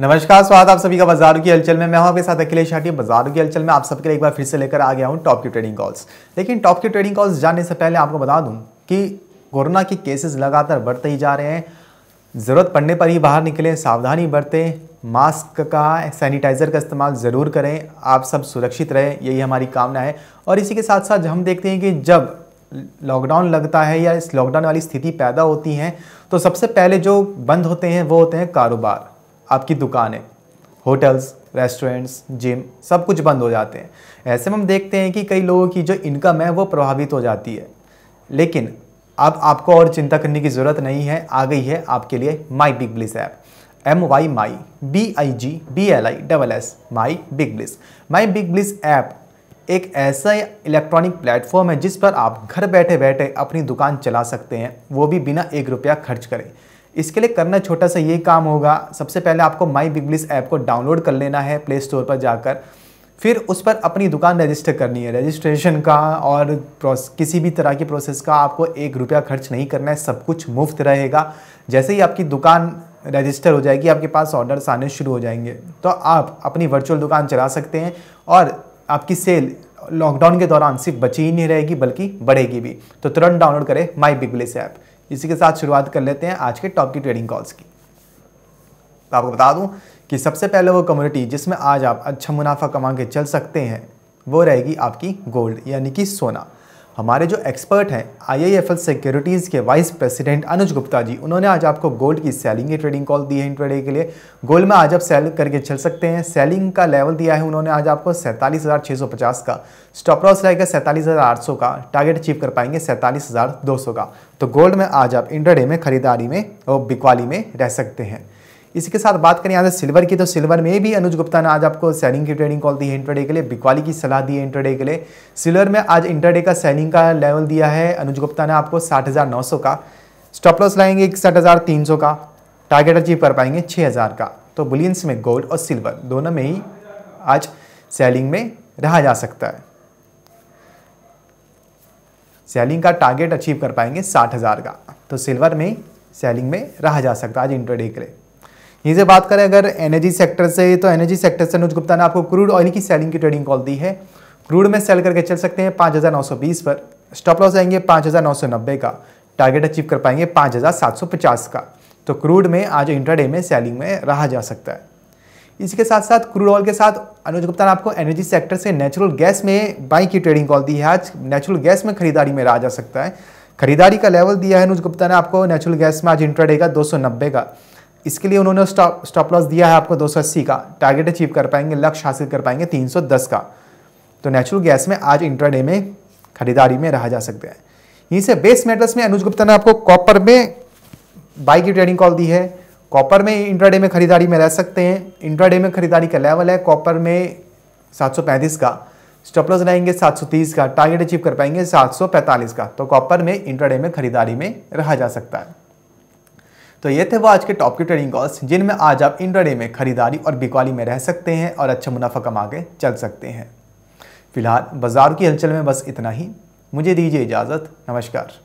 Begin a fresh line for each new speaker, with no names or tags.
नमस्कार स्वागत आप सभी का बाजारों की हलचल में मैं हूं आपके साथ अखिलेश हाटी बाजारों की हलचल में आप सबके लिए एक बार फिर से लेकर आ गया हूं टॉप की ट्रेडिंग कॉल्स लेकिन टॉप की ट्रेडिंग कॉल्स जानने से पहले आपको बता दूं कि कोरोना के केसेस लगातार बढ़ते ही जा रहे हैं ज़रूरत पड़ने पर ही बाहर निकलें सावधानी बरतें मास्क का सैनिटाइज़र का इस्तेमाल ज़रूर करें आप सब सुरक्षित रहें यही हमारी कामना है और इसी के साथ साथ हम देखते हैं कि जब लॉकडाउन लगता है या इस लॉकडाउन वाली स्थिति पैदा होती है तो सबसे पहले जो बंद होते हैं वो होते हैं कारोबार आपकी दुकानें होटल्स रेस्टोरेंट्स जिम सब कुछ बंद हो जाते हैं ऐसे में हम देखते हैं कि कई लोगों की जो इनकम है वो प्रभावित हो जाती है लेकिन अब आपको और चिंता करने की ज़रूरत नहीं है आ गई है आपके लिए my big bliss app M Y my B I G B L I double S my big bliss my big bliss app एक ऐसा इलेक्ट्रॉनिक प्लेटफॉर्म है जिस पर आप घर बैठे बैठे अपनी दुकान चला सकते हैं वो भी बिना एक रुपया खर्च करें इसके लिए करना छोटा सा ये काम होगा सबसे पहले आपको माई बिगलिस ऐप को डाउनलोड कर लेना है प्ले स्टोर पर जाकर फिर उस पर अपनी दुकान रजिस्टर करनी है रजिस्ट्रेशन का और किसी भी तरह की प्रोसेस का आपको एक रुपया खर्च नहीं करना है सब कुछ मुफ्त रहेगा जैसे ही आपकी दुकान रजिस्टर हो जाएगी आपके पास ऑर्डर्स आने शुरू हो जाएंगे तो आप अपनी वर्चुअल दुकान चला सकते हैं और आपकी सेल लॉकडाउन के दौरान सिर्फ बची ही नहीं रहेगी बल्कि बढ़ेगी भी तो तुरंत डाउनलोड करें माई बिगलिस ऐप इसी के साथ शुरुआत कर लेते हैं आज के टॉप की ट्रेडिंग कॉल्स की तो आपको बता दूं कि सबसे पहले वो कम्युनिटी जिसमें आज आप अच्छा मुनाफा कमा के चल सकते हैं वो रहेगी आपकी गोल्ड यानी कि सोना हमारे जो एक्सपर्ट हैं आईआईएफएल सिक्योरिटीज़ के वाइस प्रेसिडेंट अनुज गुप्ता जी उन्होंने आज आपको गोल्ड की सेलिंग की ट्रेडिंग कॉल दी है इंट्राडे के लिए गोल्ड में आज आप सेल करके चल सकते हैं सेलिंग का लेवल दिया है उन्होंने आज आपको सैंतालीस का स्टॉप लॉस रहेगा सैंतालीस का टारगेट अचीव कर पाएंगे सैंतालीस का तो गोल्ड में आज आप इंट्राडे में खरीदारी में और बिकवाली में रह सकते हैं इसी के साथ बात करें आज सिल्वर की तो सिल्वर में भी अनुज गुप्ता ने आज आपको सेलिंग की ट्रेडिंग कॉल दी है इंटरडे के लिए बिकवाली की सलाह दी है इंटरडे के लिए सिल्वर में आज इंटरडे का सेलिंग का लेवल दिया है अनुज गुप्ता ने आपको साठ हज़ार नौ सौ का स्टॉप लॉस लाएंगे इकसठ हज़ार तीन सौ का टारगेट अचीव कर पाएंगे छः हज़ार का तो बुलियंस में गोल्ड और सिल्वर दोनों में ही आज सेलिंग में रहा जा सकता है सेलिंग का टारगेट अचीव कर पाएंगे साठ हज़ार का तो सिल्वर में सेलिंग में रहा जा सकता है आज इंटरडे के लिए यहीं से बात करें अगर एनर्जी सेक्टर से तो एनर्जी सेक्टर से अनुज गुप्ता ने आपको क्रूड ऑयल की सेलिंग की ट्रेडिंग कॉल दी है क्रूड में सेल करके चल सकते हैं पाँच पर स्टॉप लॉस आएंगे पाँच का टारगेट अचीव कर पाएंगे पाँच का तो क्रूड में आज इंट्राडे में सेलिंग में रहा जा सकता है इसके साथ साथ क्रूड ऑयल के साथ अनुज गुप्ता ने आपको एनर्जी सेक्टर से नेचुरल गैस में बाई की ट्रेडिंग कॉल दी है आज नेचुरल गैस में खरीदारी में रहा जा सकता है खरीदारी का लेवल दिया है अनुज गुप्ता ने आपको नेचुरल गैस में आज इंट्राडे का दो का इसके लिए उन्होंने स्टॉप लॉस दिया है आपको 280 का टारगेट अचीव कर पाएंगे लक्ष्य हासिल कर पाएंगे 310 का तो नेचुरल गैस में आज इंट्राडे में खरीदारी में रहा जा सकता है यहीं से बेस मेटल्स में अनुज गुप्ता ने आपको कॉपर में बाई की ट्रेडिंग कॉल दी है कॉपर में इंट्राडे में खरीदारी में रह सकते हैं इंट्राडे में खरीदारी का लेवल है कॉपर में 735 का स्टॉपलॉस रहेंगे 730 का टारगेट अचीव कर पाएंगे 745 का तो कॉपर में इंट्राडे में खरीदारी में रहा जा सकता है तो ये थे वो आज के टॉप के ट्रेडिंग कॉल्स जिनमें आज आप इंट्राडे में खरीदारी और बिकवाली में रह सकते हैं और अच्छा मुनाफा कमा के चल सकते हैं फिलहाल बाजार की हलचल में बस इतना ही मुझे दीजिए इजाज़त नमस्कार